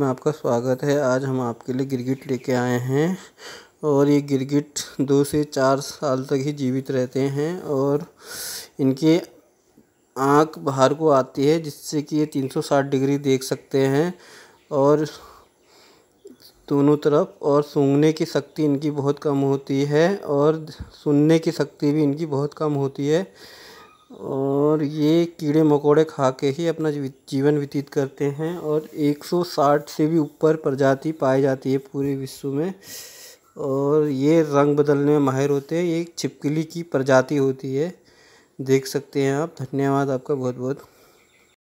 में आपका स्वागत है आज हम आपके लिए गिरगिट लेके आए हैं और ये गिरगिट दो से चार साल तक ही जीवित रहते हैं और इनकी आँख बाहर को आती है जिससे कि ये 360 डिग्री देख सकते हैं और दोनों तरफ और सूंघने की शक्ति इनकी बहुत कम होती है और सुनने की शक्ति भी इनकी बहुत कम होती है और ये कीड़े मकोड़े खा के ही अपना जीवन व्यतीत करते हैं और 160 से भी ऊपर प्रजाति पाई जाती है पूरे विश्व में और ये रंग बदलने में माहिर होते हैं ये एक छिपकली की प्रजाति होती है देख सकते हैं आप धन्यवाद आपका बहुत बहुत